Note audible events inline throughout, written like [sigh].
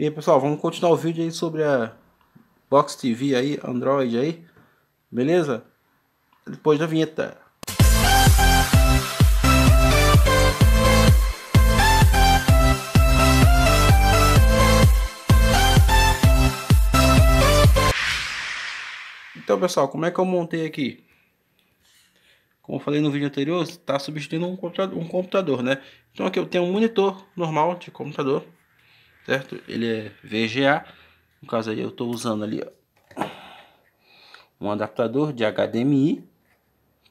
E aí, pessoal, vamos continuar o vídeo aí sobre a Box TV aí, Android aí, beleza? Depois da vinheta. Então, pessoal, como é que eu montei aqui? Como falei no vídeo anterior, está substituindo um computador, um computador, né? Então aqui eu tenho um monitor normal de computador certo? Ele é VGA, no caso aí eu estou usando ali ó, um adaptador de HDMI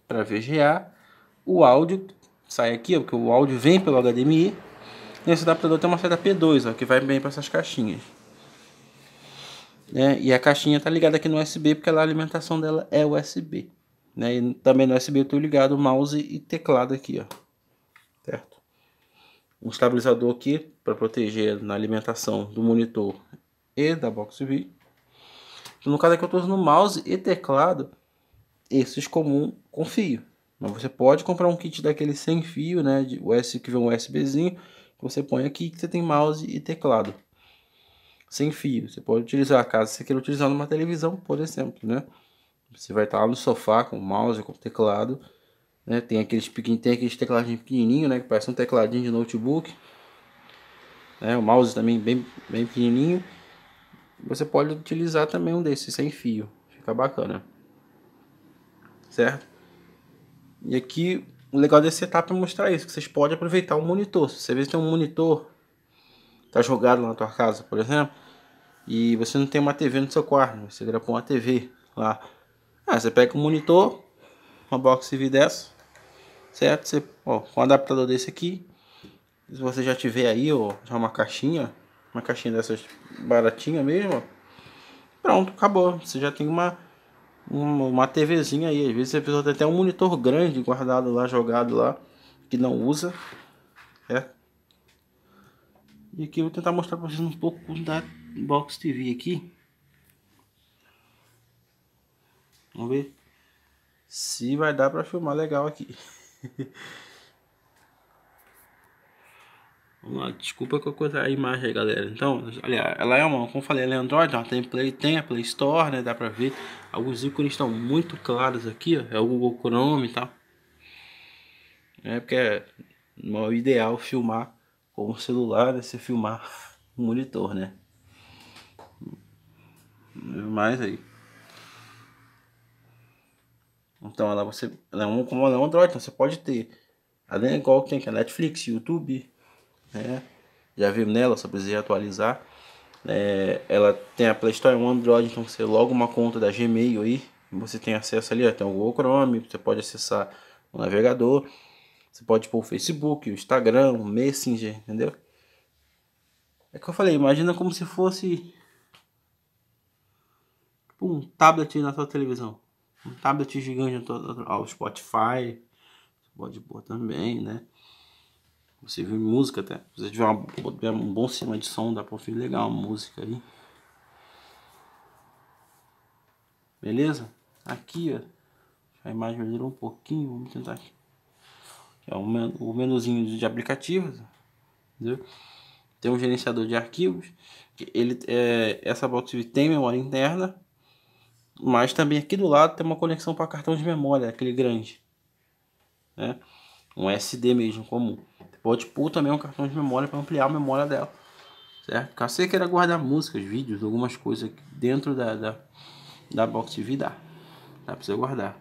para VGA, o áudio sai aqui, ó, porque o áudio vem pelo HDMI, e esse adaptador tem uma seta P2, ó, que vai bem para essas caixinhas. Né? E a caixinha tá ligada aqui no USB, porque a alimentação dela é USB. Né? E também no USB eu estou ligado mouse e teclado aqui, ó. Certo? um estabilizador aqui para proteger na alimentação do monitor e da box tv No caso aqui eu estou usando mouse e teclado, esses comum com fio. Mas você pode comprar um kit daquele sem fio, né, de USB, que vem um USBzinho, que você põe aqui que você tem mouse e teclado. Sem fio, você pode utilizar caso você queira utilizar numa televisão, por exemplo, né? Você vai estar lá no sofá com mouse, com teclado, né? Tem, aqueles tem aqueles tecladinhos pequenininhos, né? Que parece um tecladinho de notebook. Né? O mouse também bem, bem pequenininho. Você pode utilizar também um desses sem fio. Fica bacana. Certo? E aqui o legal desse setup é mostrar isso, que vocês podem aproveitar o monitor. Se você vê tem um monitor tá jogado lá na tua casa, por exemplo, e você não tem uma TV no seu quarto, você grava uma TV lá. Ah, você pega um monitor, uma box TV dessa, certo? Você, ó, com um adaptador desse aqui, se você já tiver aí, ó, já uma caixinha, uma caixinha dessas baratinha mesmo, ó, pronto, acabou. Você já tem uma, uma, uma TVzinha aí, às vezes a pessoa ter até um monitor grande guardado lá, jogado lá, que não usa, certo? E aqui eu vou tentar mostrar para vocês um pouco da Box TV aqui. Vamos ver se vai dar para filmar legal aqui. [laughs] Vamos lá, desculpa que eu coisa a imagem aí, galera. Então, olha, ela é uma, como falei, ela é Android, ela tem, Play, tem a Play Store, né? Dá pra ver. Alguns ícones estão muito claros aqui, ó. É o Google Chrome e tal. É porque é o ideal filmar com o celular, né? Se filmar um [laughs] monitor, né? Mais aí. Então ela, você, ela é um como ela é um Android, então você pode ter. Além é igual tem que é Netflix, YouTube, né? Já viu nela, só precisa atualizar. É, ela tem a Play Store, é um Android, então você logo uma conta da Gmail aí, você tem acesso ali, ó, tem o Google Chrome, você pode acessar o navegador, você pode pôr o Facebook, o Instagram, o Messenger, entendeu? É que eu falei, imagina como se fosse um tablet na sua televisão um tablet gigante ao Spotify. Você pode pôr também, né? Você vê música até. Se você tiver, uma, um bom sistema de som, dá pra ouvir legal a música aí. Beleza? Aqui, ó. A imagem melhorou um pouquinho. Vamos tentar aqui. É o, o menuzinho de aplicativos. Entendeu? Tem um gerenciador de arquivos. ele, é, essa box tem memória interna mas também aqui do lado tem uma conexão para cartão de memória, aquele grande. Né? Um SD mesmo, comum. pode pôr também um cartão de memória para ampliar a memória dela. Certo? Caso você queira guardar músicas, vídeos, algumas coisas dentro da, da, da Box de vida, Dá para você guardar.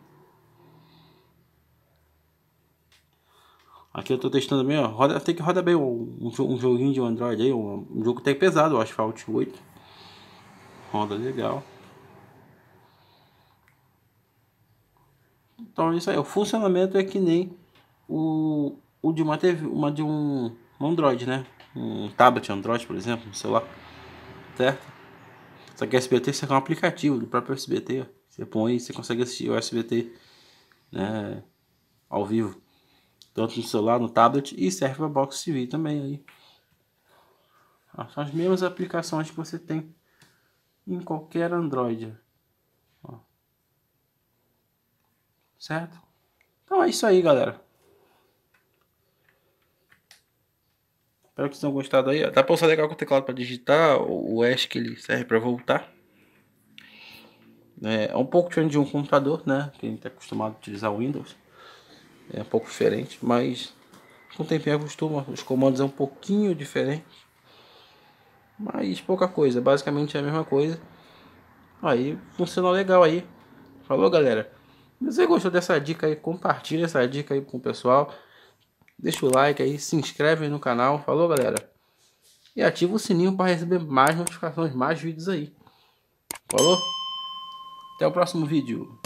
Aqui eu estou testando também, ó. Roda, tem que roda bem um, um joguinho de Android aí, um, um jogo até pesado, o Asphalt 8. Roda legal. Então isso aí, o funcionamento é que nem o, o de uma TV, uma de um, um Android, né? Um tablet Android, por exemplo, um celular, certo? Só que o SBT você é um aplicativo do próprio SBT, você põe e você consegue assistir o SBT, né? Ao vivo, tanto no celular, no tablet e serve para Box TV também aí. Ah, são as mesmas aplicações que você tem em qualquer Android. Certo? Então é isso aí, galera. Espero que vocês tenham gostado aí. Dá pra usar legal com o teclado para digitar. O ESC ele serve para voltar. É, é, um pouco diferente de um computador, né? Quem está acostumado a utilizar o Windows. É um pouco diferente, mas com o me acostuma. Os comandos é um pouquinho diferente. Mas pouca coisa. Basicamente é a mesma coisa. Aí funcionou legal aí. Falou, galera você gostou dessa dica aí, compartilha essa dica aí com o pessoal. Deixa o like aí, se inscreve no canal. Falou, galera. E ativa o sininho para receber mais notificações, mais vídeos aí. Falou? Até o próximo vídeo.